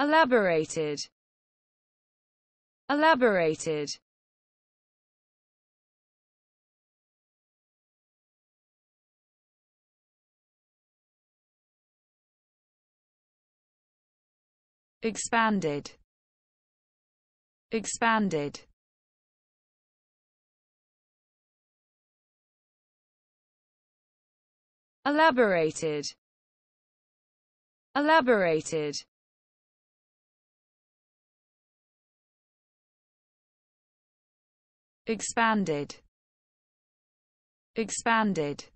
elaborated elaborated expanded expanded elaborated elaborated expanded expanded